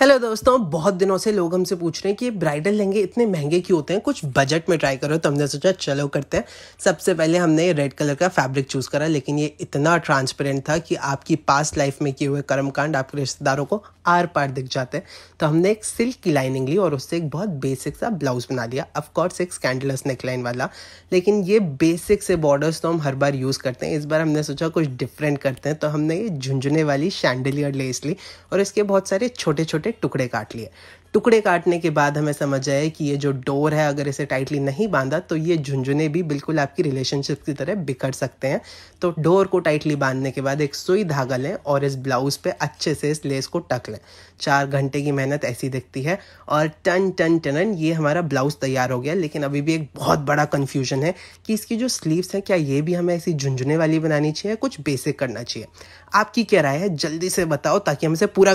hello दोस्तों बहुत दिनों से लोग हमसे पूछ रहे हैं कि ब्राइडल लहंगे इतने महंगे क्यों होते हैं कुछ बजट में ट्राई करो तो हमने सोचा चलो करते हैं सबसे पहले हमने रेड कलर का फैब्रिक चूज़ करा लेकिन ये इतना ट्रांसपेरेंट था कि आपकी पास्ट लाइफ में किए हुए कर्मकांड आपके रिश्तेदारों को आर पार दिख जाते हैं तो हमने एक सिल्क की लाइनिंग ली और उससे एक बहुत बेसिक सा ब्लाउज बना लिया अफकोर्स एक स्कैंडलस नेकलाइन वाला लेकिन ये बेसिक से बॉर्डर्स तो हम हर बार यूज़ करते हैं इस बार हमने सोचा कुछ डिफरेंट करते हैं तो हमने ये झुंझुने वाली शैंडलियर लेस ली और इसके बहुत सारे छोटे छोटे छोटे टुकड़े काट लिए टुकड़े काटने के बाद हमें समझ आए कि ये जो डोर है अगर इसे टाइटली नहीं बांधा तो ये झुंझुने भी बिल्कुल आपकी रिलेशनशिप की तरह बिखर सकते हैं तो डोर को टाइटली बांधने के बाद एक सुई धागा लें और इस ब्लाउज पे अच्छे से इस लेस को टक लें चार घंटे की मेहनत ऐसी दिखती है और टन टन टन ये हमारा ब्लाउज तैयार हो गया लेकिन अभी भी एक बहुत बड़ा कन्फ्यूजन है कि इसकी जो स्लीव्स हैं क्या ये भी हमें ऐसी झुंझुने वाली बनानी चाहिए कुछ बेसिक करना चाहिए आपकी क्या राय है जल्दी से बताओ ताकि हम इसे पूरा